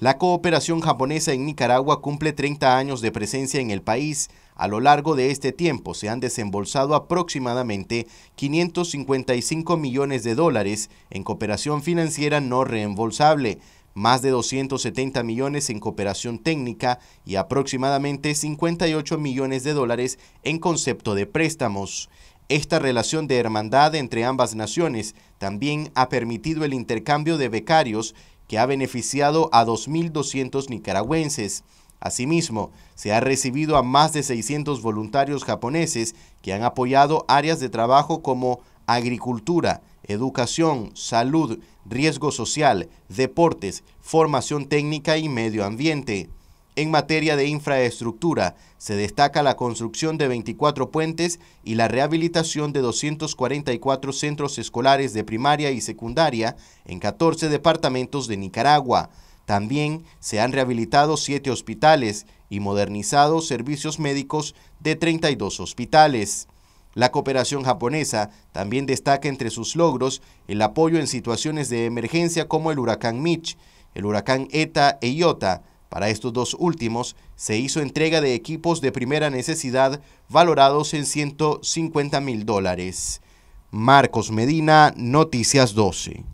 La cooperación japonesa en Nicaragua cumple 30 años de presencia en el país. A lo largo de este tiempo se han desembolsado aproximadamente 555 millones de dólares en cooperación financiera no reembolsable, más de 270 millones en cooperación técnica y aproximadamente 58 millones de dólares en concepto de préstamos. Esta relación de hermandad entre ambas naciones también ha permitido el intercambio de becarios que ha beneficiado a 2.200 nicaragüenses. Asimismo, se ha recibido a más de 600 voluntarios japoneses que han apoyado áreas de trabajo como agricultura, educación, salud, riesgo social, deportes, formación técnica y medio ambiente. En materia de infraestructura, se destaca la construcción de 24 puentes y la rehabilitación de 244 centros escolares de primaria y secundaria en 14 departamentos de Nicaragua. También se han rehabilitado 7 hospitales y modernizado servicios médicos de 32 hospitales. La cooperación japonesa también destaca entre sus logros el apoyo en situaciones de emergencia como el huracán Mitch, el huracán ETA e Iota, para estos dos últimos se hizo entrega de equipos de primera necesidad valorados en 150 mil dólares. Marcos Medina, Noticias 12.